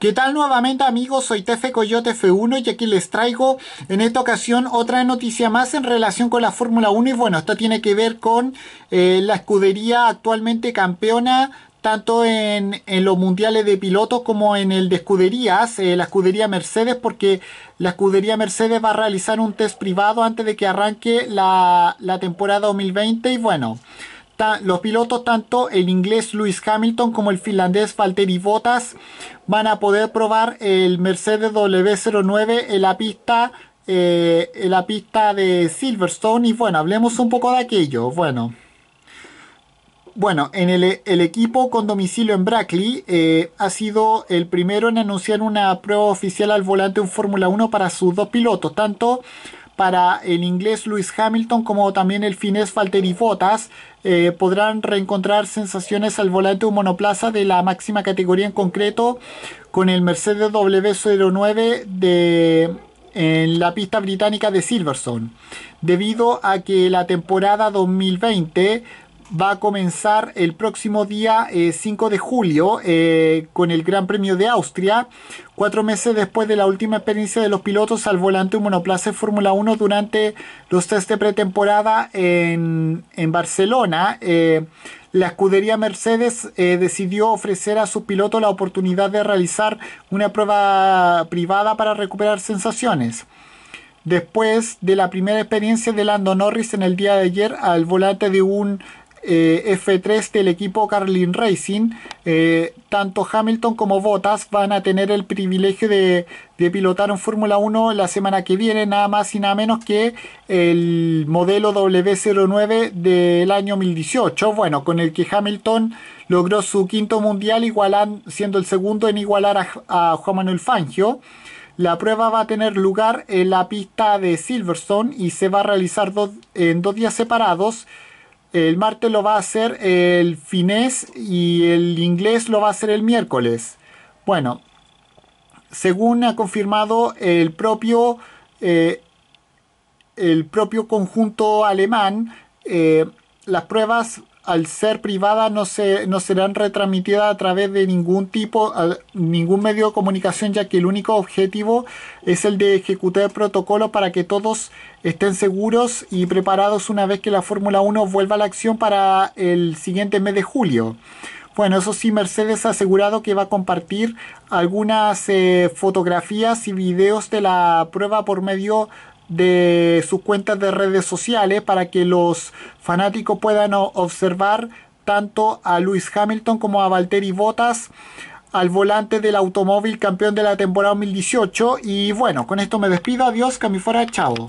¿Qué tal nuevamente amigos? Soy Tefe Coyote F1 y aquí les traigo en esta ocasión otra noticia más en relación con la Fórmula 1 y bueno, esto tiene que ver con eh, la escudería actualmente campeona tanto en, los mundiales de pilotos como en el de escuderías, eh, la escudería Mercedes, porque la escudería Mercedes va a realizar un test privado antes de que arranque la, la temporada 2020 y bueno los pilotos, tanto el inglés Lewis Hamilton como el finlandés Valtteri Bottas, van a poder probar el Mercedes W09 en la pista, eh, en la pista de Silverstone. Y bueno, hablemos un poco de aquello. Bueno. Bueno, en el, equipo con domicilio en Brackley eh, ha sido el primero en anunciar una prueba oficial al volante en Fórmula 1 para sus dos pilotos, tanto para el inglés Lewis Hamilton como también el finés Valtteri eh, podrán reencontrar sensaciones al volante un monoplaza de la máxima categoría en concreto con el Mercedes W09 de en la pista británica de Silverstone, debido a que la temporada 2020 va a comenzar el próximo día 5 eh, de julio eh, con el Gran Premio de Austria, cuatro meses después de la última experiencia de los pilotos al volante un monoplace de Fórmula 1 durante los test de pretemporada en, Barcelona. Eh, la escudería Mercedes decidió ofrecer a su piloto la oportunidad de realizar una prueba privada para recuperar sensaciones. Después de la primera experiencia de Lando Norris en el día de ayer al volante de un eh, F3 del equipo Carlin Racing. Eh, tanto Hamilton como Bottas van a tener el privilegio de, pilotar en Fórmula 1 la semana que viene, nada más y nada menos que el modelo W09 del año 2018, bueno, con el que Hamilton logró su quinto mundial, siendo el segundo en igualar a, Juan Manuel Fangio. La prueba va a tener lugar en la pista de Silverstone y se va a realizar en dos días separados. El martes lo va a hacer el finés y el inglés lo va a hacer el miércoles. Bueno, según ha confirmado el propio, eh, el propio conjunto alemán, eh, las pruebas al ser privada no, se, no serán retransmitidas a través de ningún tipo, ningún medio de comunicación, ya que el único objetivo es el de ejecutar el protocolo para que todos estén seguros y preparados una vez que la Fórmula 1 vuelva a la acción para el siguiente mes de julio. Bueno, eso sí, Mercedes ha asegurado que va a compartir algunas eh, fotografías y videos de la prueba por medio de sus cuentas de redes sociales para que los fanáticos puedan observar tanto a Lewis Hamilton como a Valtteri Bottas al volante del automóvil campeón de la temporada 2018 y bueno, con esto me despido, adiós, que fuera, chao.